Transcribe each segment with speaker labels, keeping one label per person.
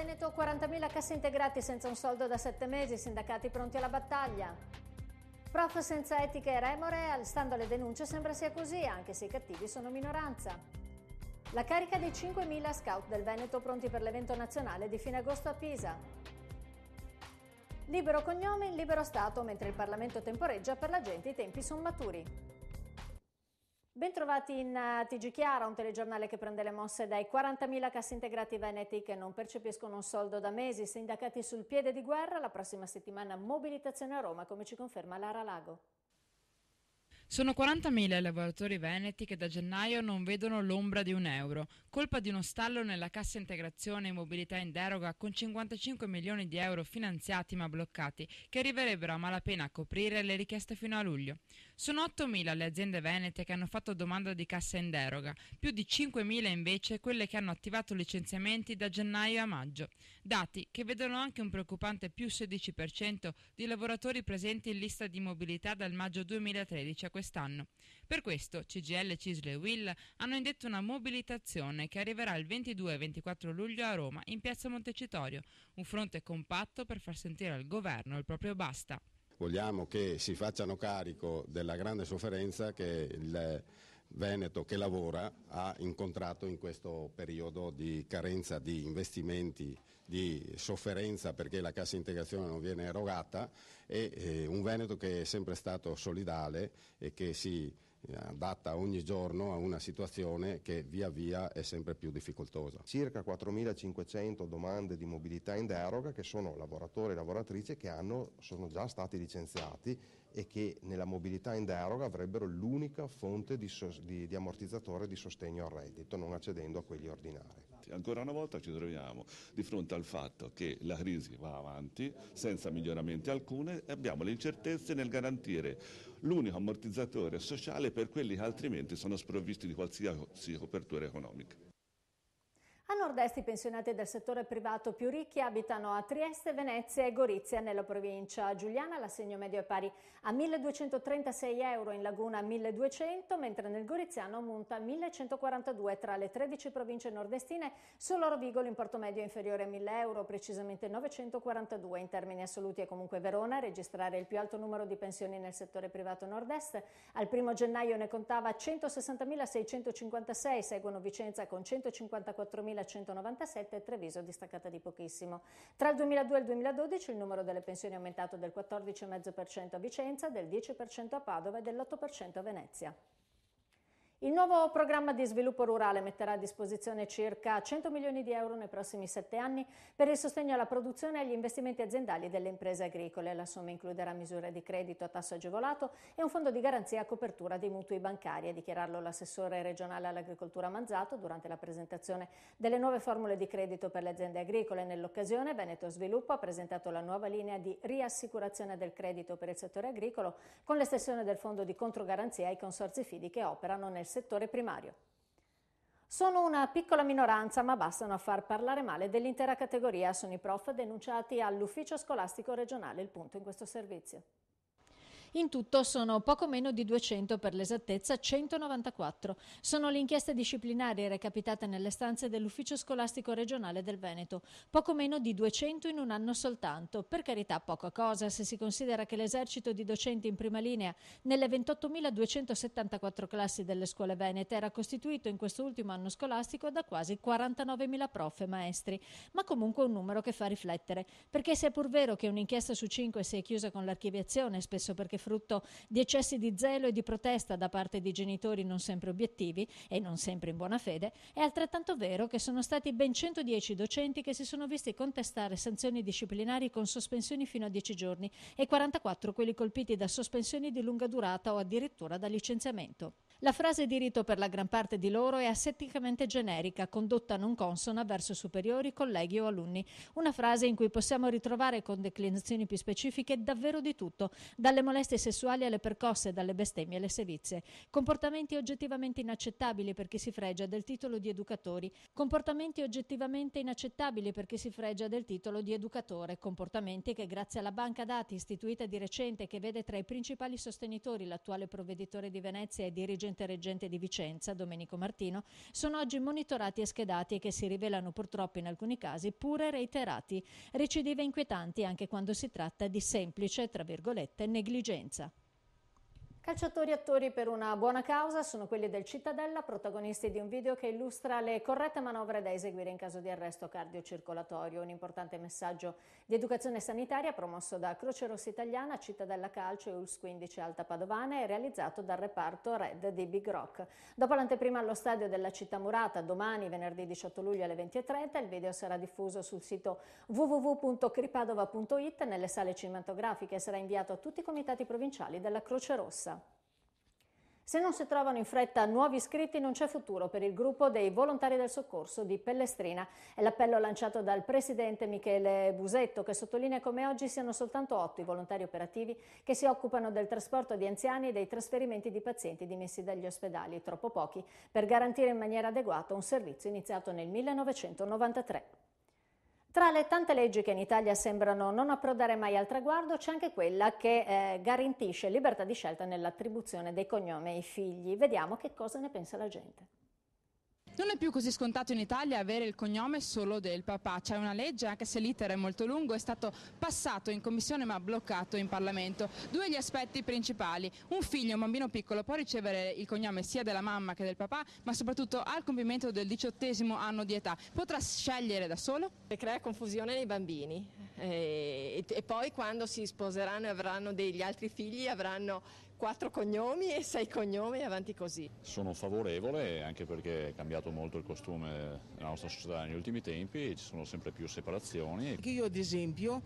Speaker 1: Veneto 40.000 casse integrati senza un soldo da 7 mesi, sindacati pronti alla battaglia. Prof senza etica e remore, stando alle denunce sembra sia così, anche se i cattivi sono minoranza. La carica dei 5.000 scout del Veneto pronti per l'evento nazionale di fine agosto a Pisa. Libero cognome libero Stato, mentre il Parlamento temporeggia per la gente i tempi sono maturi. Bentrovati in eh, TG Chiara, un telegiornale che prende le mosse dai 40.000 cassi integrati veneti che non percepiscono un soldo da mesi, sindacati sul piede di guerra, la prossima settimana mobilitazione a Roma, come ci conferma Lara Lago.
Speaker 2: Sono 40.000 i lavoratori veneti che da gennaio non vedono l'ombra di un euro, colpa di uno stallo nella cassa integrazione e mobilità in deroga con 55 milioni di euro finanziati ma bloccati, che arriverebbero a malapena a coprire le richieste fino a luglio. Sono 8.000 le aziende venete che hanno fatto domanda di cassa in deroga, più di 5.000 invece quelle che hanno attivato licenziamenti da gennaio a maggio, dati che vedono anche un preoccupante più 16% di lavoratori presenti in lista di mobilità dal maggio 2013 a quest'anno. Per questo CGL, Cisl e Will hanno indetto una mobilitazione che arriverà il 22 e 24 luglio a Roma, in piazza Montecitorio, un fronte compatto per far sentire al governo il proprio basta
Speaker 1: vogliamo che si facciano carico della grande sofferenza che il Veneto che lavora ha incontrato in questo periodo di carenza di investimenti, di sofferenza perché la cassa integrazione non viene erogata e eh, un Veneto che è sempre stato solidale e che si adatta ogni giorno a una situazione che via via è sempre più difficoltosa. Circa 4.500 domande di mobilità in deroga che sono lavoratori e lavoratrici che hanno, sono già stati licenziati e che nella mobilità in deroga
Speaker 3: avrebbero l'unica fonte di, di, di ammortizzatore di sostegno al reddito, non accedendo a quelli ordinari tutti. Ancora una volta ci troviamo di fronte al fatto che la crisi va avanti senza miglioramenti alcune e abbiamo le incertezze nel garantire l'unico ammortizzatore sociale per quelli che altrimenti sono sprovvisti di qualsiasi copertura economica
Speaker 1: nord-est i pensionati del settore privato più ricchi abitano a Trieste, Venezia e Gorizia nella provincia giuliana. L'assegno medio è pari a 1.236 euro, in Laguna 1.200, mentre nel Goriziano monta 1.142 tra le 13 province nordestine. Solo Rovigo l'importo medio è inferiore a 1.000 euro, precisamente 942 in termini assoluti. È comunque Verona a registrare il più alto numero di pensioni nel settore privato nord-est. Al 1 gennaio ne contava 160.656, seguono Vicenza con 154.100. 1997 e Treviso distaccata di pochissimo. Tra il 2002 e il 2012 il numero delle pensioni è aumentato del 14,5% a Vicenza, del 10% a Padova e dell'8% a Venezia. Il nuovo programma di sviluppo rurale metterà a disposizione circa 100 milioni di euro nei prossimi sette anni per il sostegno alla produzione e agli investimenti aziendali delle imprese agricole. La somma includerà misure di credito a tasso agevolato e un fondo di garanzia a copertura dei mutui bancari. A dichiararlo l'assessore regionale all'agricoltura Manzato durante la presentazione delle nuove formule di credito per le aziende agricole. Nell'occasione Veneto Sviluppo ha presentato la nuova linea di riassicurazione del credito per il settore agricolo con l'estensione del fondo di controgaranzia ai consorzi fidi che operano nel settore primario. Sono una piccola minoranza, ma bastano a far parlare male dell'intera categoria, sono i prof denunciati all'ufficio scolastico regionale, il punto in questo servizio. In tutto sono poco meno di 200 per l'esattezza, 194. Sono le inchieste disciplinari recapitate nelle stanze dell'Ufficio Scolastico Regionale del Veneto. Poco meno di 200 in un anno soltanto. Per carità, poca cosa se si considera che l'esercito di docenti in prima linea nelle 28.274 classi delle scuole venete era costituito in quest'ultimo anno scolastico da quasi 49.000 prof e maestri, ma comunque un numero che fa riflettere, perché se è pur vero che un'inchiesta su 5 si è chiusa con l'archiviazione, spesso perché frutto di eccessi di zelo e di protesta da parte di genitori non sempre obiettivi e non sempre in buona fede, è altrettanto vero che sono stati ben 110 docenti che si sono visti contestare sanzioni disciplinari con sospensioni fino a 10 giorni e 44 quelli colpiti da sospensioni di lunga durata o addirittura da licenziamento. La frase diritto per la gran parte di loro è assetticamente generica, condotta non consona verso superiori, colleghi o alunni. Una frase in cui possiamo ritrovare con declinazioni più specifiche davvero di tutto, dalle molestie sessuali alle percosse, dalle bestemmie alle sevizie. Comportamenti oggettivamente inaccettabili per chi si fregia del titolo di educatori. Comportamenti oggettivamente inaccettabili per chi si fregia del titolo di educatore. Comportamenti che grazie alla banca dati istituita di recente che vede tra i principali sostenitori l'attuale provveditore di Venezia e dirigente dell'agente reggente di Vicenza, Domenico Martino, sono oggi monitorati e schedati e che si rivelano purtroppo in alcuni casi pure reiterati, recidive inquietanti anche quando si tratta di semplice, tra virgolette, negligenza. Calciatori e attori per una buona causa sono quelli del Cittadella, protagonisti di un video che illustra le corrette manovre da eseguire in caso di arresto cardiocircolatorio, un importante messaggio di educazione sanitaria promosso da Croce Rossa Italiana, Cittadella Calcio e ULS 15 Alta Padovana e realizzato dal reparto Red di Big Rock. Dopo l'anteprima allo stadio della città murata, domani venerdì 18 luglio alle 20.30, il video sarà diffuso sul sito www.cripadova.it nelle sale cinematografiche e sarà inviato a tutti i comitati provinciali della Croce Rossa. Se non si trovano in fretta nuovi iscritti non c'è futuro per il gruppo dei volontari del soccorso di Pellestrina. È l'appello lanciato dal presidente Michele Busetto che sottolinea come oggi siano soltanto otto i volontari operativi che si occupano del trasporto di anziani e dei trasferimenti di pazienti dimessi dagli ospedali, troppo pochi, per garantire in maniera adeguata un servizio iniziato nel 1993. Tra le tante leggi che in Italia sembrano non approdare mai al traguardo c'è anche quella che eh, garantisce libertà di scelta nell'attribuzione dei cognomi ai figli. Vediamo che cosa ne pensa la gente.
Speaker 2: Non è più così scontato in Italia avere il cognome solo del papà. C'è una legge, anche se l'iter è molto lungo, è stato passato in commissione ma bloccato in Parlamento. Due gli aspetti principali. Un figlio, un bambino piccolo, può ricevere il cognome sia della mamma che del papà, ma soprattutto al compimento del diciottesimo anno di età. Potrà scegliere da solo? E crea confusione nei bambini. E, e poi quando si sposeranno e avranno degli altri figli avranno quattro cognomi e sei cognomi avanti così. Sono favorevole anche perché è cambiato molto il costume della
Speaker 3: nostra società negli ultimi tempi, ci sono sempre più separazioni.
Speaker 2: Io ad esempio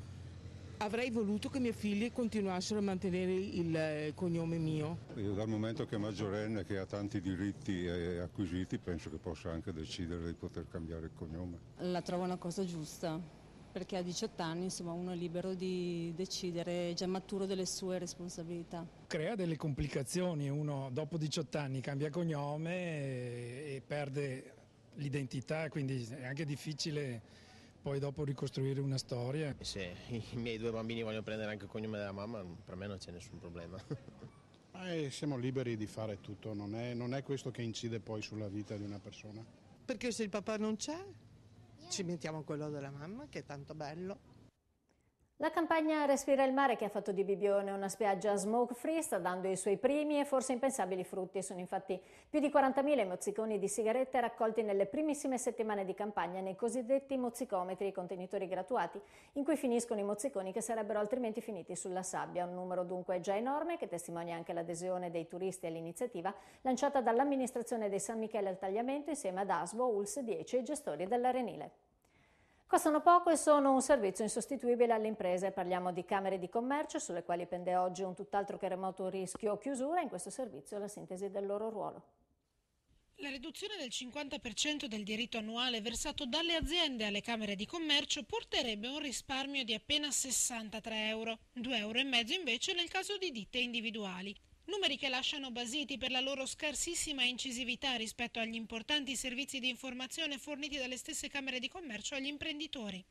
Speaker 2: avrei voluto che mie figlie continuassero a mantenere il eh, cognome mio.
Speaker 3: Io dal momento che è maggiorenne, che ha tanti diritti eh, acquisiti, penso che possa anche decidere di poter cambiare il cognome.
Speaker 1: La trovo una cosa giusta perché a 18 anni insomma, uno è libero di decidere, è già maturo delle sue responsabilità.
Speaker 3: Crea delle complicazioni, uno dopo 18 anni cambia cognome e, e perde l'identità, quindi è anche difficile poi dopo ricostruire una storia.
Speaker 1: Se i miei due bambini vogliono prendere anche il cognome della mamma, per me non c'è nessun problema.
Speaker 3: Eh, siamo liberi di fare tutto, non è, non è questo che incide poi sulla vita di una persona.
Speaker 1: Perché se il papà non c'è, ci mettiamo quello della mamma che è tanto bello. La campagna Respira il mare che ha fatto di Bibione una spiaggia smoke free sta dando i suoi primi e forse impensabili frutti. Sono infatti più di 40.000 mozziconi di sigarette raccolti nelle primissime settimane di campagna nei cosiddetti mozzicometri, contenitori gratuiti, in cui finiscono i mozziconi che sarebbero altrimenti finiti sulla sabbia. Un numero dunque già enorme che testimonia anche l'adesione dei turisti all'iniziativa lanciata dall'amministrazione dei San Michele al Tagliamento insieme ad ASVO, ULS 10 e gestori dell'Arenile. Costano poco e sono un servizio insostituibile alle imprese. Parliamo di camere di commercio sulle quali pende oggi un tutt'altro che remoto rischio o chiusura. In questo servizio la sintesi del loro ruolo.
Speaker 3: La riduzione del 50% del diritto annuale versato dalle aziende alle Camere di Commercio porterebbe a un risparmio di appena 63 euro, 2,5 euro invece nel caso di ditte individuali. Numeri che lasciano basiti per la loro scarsissima incisività rispetto agli importanti servizi di informazione forniti dalle stesse Camere di Commercio agli imprenditori.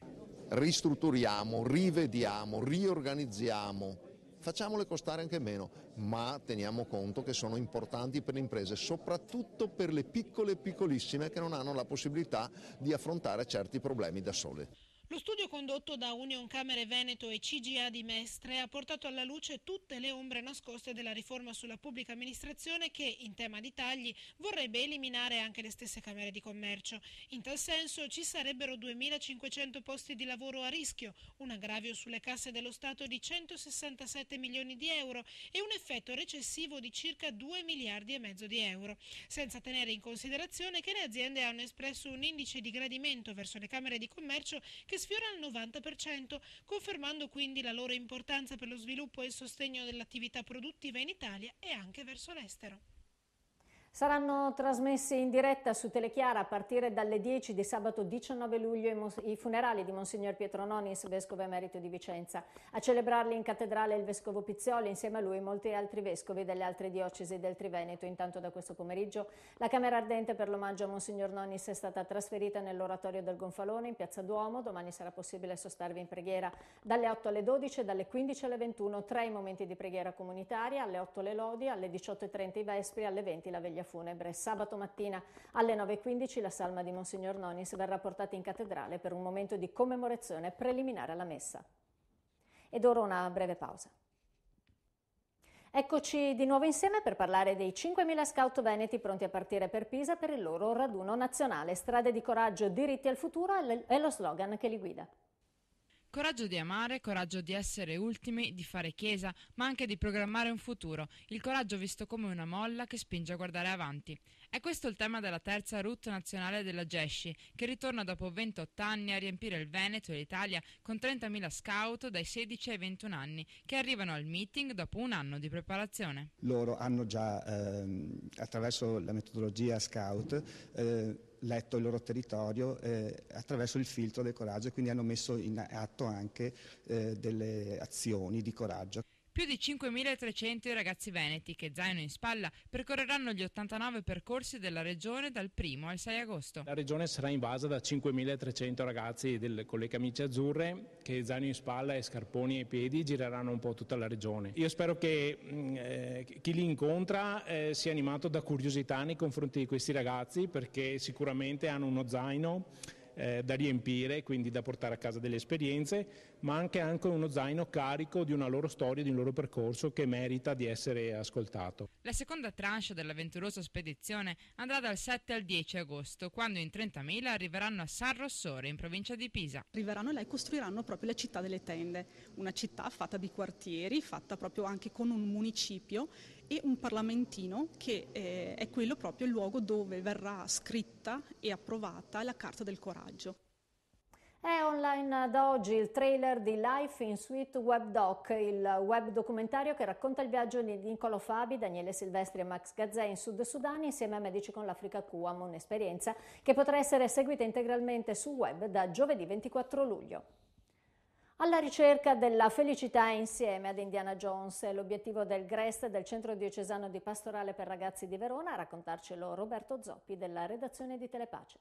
Speaker 3: Ristrutturiamo, rivediamo, riorganizziamo, facciamole costare anche meno, ma teniamo conto che sono importanti per le imprese, soprattutto per le piccole e piccolissime che non hanno la possibilità di affrontare certi problemi da sole. Lo studio condotto da Union Camere Veneto e CGA di Mestre ha portato alla luce tutte le ombre nascoste della riforma sulla pubblica amministrazione che, in tema di tagli, vorrebbe eliminare anche le stesse Camere di Commercio. In tal senso ci sarebbero 2.500 posti di lavoro a rischio, un aggravio sulle casse dello Stato di 167 milioni di euro e un effetto recessivo di circa 2 miliardi e mezzo di euro, senza tenere in considerazione che le aziende hanno espresso un indice di gradimento verso le Camere di Commercio che sfiora il 90%, confermando quindi la loro importanza per lo sviluppo e il sostegno dell'attività produttiva in Italia e anche verso l'estero.
Speaker 1: Saranno trasmessi in diretta su Telechiara a partire dalle 10 di sabato 19 luglio i funerali di Monsignor Pietro Nonis, vescovo emerito di Vicenza. A celebrarli in cattedrale il vescovo Pizzioli, insieme a lui molti altri vescovi delle altre diocesi del Triveneto. Intanto da questo pomeriggio la Camera Ardente per l'omaggio a Monsignor Nonis è stata trasferita nell'oratorio del Gonfalone in Piazza Duomo. Domani sarà possibile sostarvi in preghiera dalle 8 alle 12 e dalle 15 alle 21, tre i momenti di preghiera comunitaria, alle 8 le lodi, alle 18.30 i vespri, alle 20 la veglia cerimonia funebre. Sabato mattina alle 9.15 la salma di Monsignor Nonis verrà portata in cattedrale per un momento di commemorazione preliminare alla messa. Ed ora una breve pausa. Eccoci di nuovo insieme per parlare dei 5.000 scout veneti pronti a partire per Pisa per il loro raduno nazionale. Strade di coraggio, diritti al futuro è lo slogan che li guida.
Speaker 2: Coraggio di amare, coraggio di essere ultimi, di fare chiesa, ma anche di programmare un futuro, il coraggio visto come una molla che spinge a guardare avanti. È questo il tema della terza route nazionale della GESCI, che ritorna dopo 28 anni a riempire il Veneto e l'Italia con 30.000 scout dai 16 ai 21 anni, che arrivano al meeting dopo un anno di preparazione.
Speaker 1: Loro hanno già, ehm, attraverso la metodologia scout, eh, letto il loro territorio eh, attraverso il filtro del coraggio e quindi hanno messo in atto anche eh, delle azioni di coraggio.
Speaker 2: Più di 5.300 ragazzi veneti che zaino in spalla percorreranno gli 89 percorsi della regione dal 1 al 6 agosto. La
Speaker 1: regione sarà invasa da 5.300 ragazzi del, con le camicie azzurre che zaino in spalla e scarponi
Speaker 3: ai piedi gireranno un po' tutta la regione. Io spero che mm, eh, chi li incontra eh, sia animato da curiosità nei confronti di questi ragazzi perché sicuramente hanno uno zaino
Speaker 1: eh, da riempire, quindi da portare a casa delle esperienze, ma anche, anche uno zaino carico di una loro storia, di un loro percorso che merita di essere ascoltato.
Speaker 2: La seconda tranche dell'avventurosa spedizione andrà dal 7 al 10 agosto, quando in 30.000 arriveranno a San Rossore, in provincia di Pisa.
Speaker 3: Arriveranno e lei costruiranno proprio la città delle tende, una città fatta di quartieri, fatta proprio anche con un municipio e un parlamentino che eh, è quello proprio il luogo dove verrà scritta e approvata la Carta
Speaker 1: del Coraggio. È online da oggi il trailer di Life in Sweet Web Doc, il web documentario che racconta il viaggio di Niccolo Fabi, Daniele Silvestri e Max Gazzè in Sud Sudan insieme a Medici con l'Africa Cuam, un'esperienza che potrà essere seguita integralmente sul web da giovedì 24 luglio. Alla ricerca della felicità insieme ad Indiana Jones, l'obiettivo del GREST del Centro Diocesano di Pastorale per Ragazzi di Verona, a raccontarcelo Roberto Zoppi della redazione di Telepace.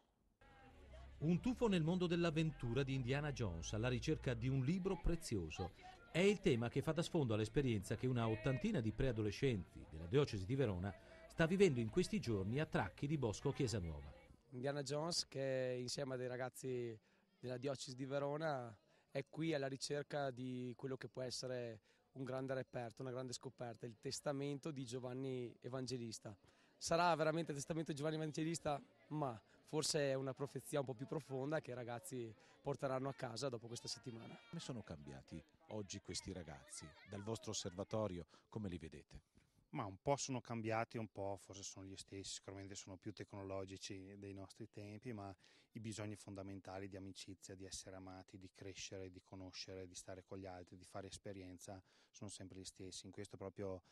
Speaker 1: Un tuffo nel mondo dell'avventura di Indiana Jones alla ricerca di un libro prezioso. È il tema che fa da sfondo all'esperienza che una ottantina di preadolescenti della diocesi di Verona sta vivendo in questi giorni a Tracchi di Bosco Chiesa Nuova. Indiana Jones che insieme a dei ragazzi della diocesi di Verona è qui alla ricerca di quello che può essere un grande reperto, una grande scoperta, il testamento di Giovanni Evangelista. Sarà veramente il testamento di Giovanni Evangelista? Ma forse è una profezia un po' più profonda che i ragazzi porteranno a casa dopo questa settimana. Come sono cambiati oggi questi ragazzi? Dal vostro osservatorio come li vedete? Ma un po' sono cambiati, un po' forse sono gli stessi, sicuramente sono più tecnologici dei nostri tempi, ma i bisogni fondamentali di amicizia, di essere amati, di crescere, di conoscere, di stare con gli altri, di fare esperienza sono sempre gli stessi. In questo proprio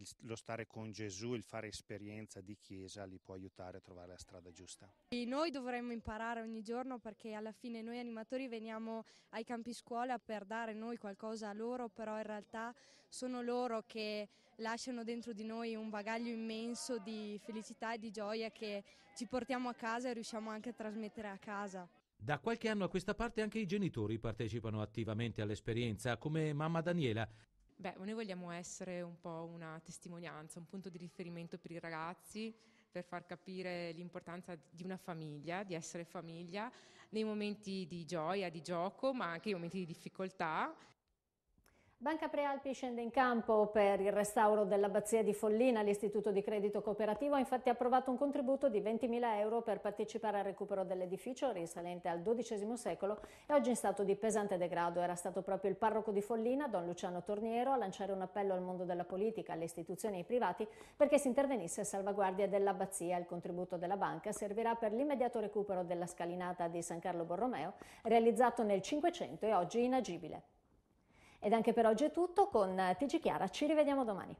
Speaker 1: il, lo stare con Gesù, il fare esperienza di Chiesa li può aiutare a trovare la strada giusta.
Speaker 2: E noi dovremmo imparare ogni giorno perché alla fine noi animatori veniamo ai campi scuola per dare noi qualcosa a loro, però in realtà sono loro che lasciano dentro di noi un bagaglio immenso di felicità e di gioia che ci portiamo a casa e riusciamo anche a trasmettere a casa.
Speaker 1: Da qualche anno a questa parte anche i genitori partecipano attivamente all'esperienza, come mamma Daniela,
Speaker 2: Beh, noi vogliamo essere un po' una testimonianza, un punto di riferimento per i ragazzi, per far capire l'importanza di una famiglia, di essere famiglia, nei momenti di gioia, di gioco, ma anche nei momenti di difficoltà.
Speaker 1: Banca Prealpi scende in campo per il restauro dell'abbazia di Follina. L'Istituto di Credito Cooperativo ha infatti approvato un contributo di 20.000 euro per partecipare al recupero dell'edificio risalente al XII secolo e oggi in stato di pesante degrado. Era stato proprio il parroco di Follina, don Luciano Torniero, a lanciare un appello al mondo della politica, alle istituzioni e ai privati perché si intervenisse a salvaguardia dell'abbazia. Il contributo della banca servirà per l'immediato recupero della scalinata di San Carlo Borromeo, realizzato nel 500 e oggi inagibile. Ed anche per oggi è tutto, con TG Chiara ci rivediamo domani.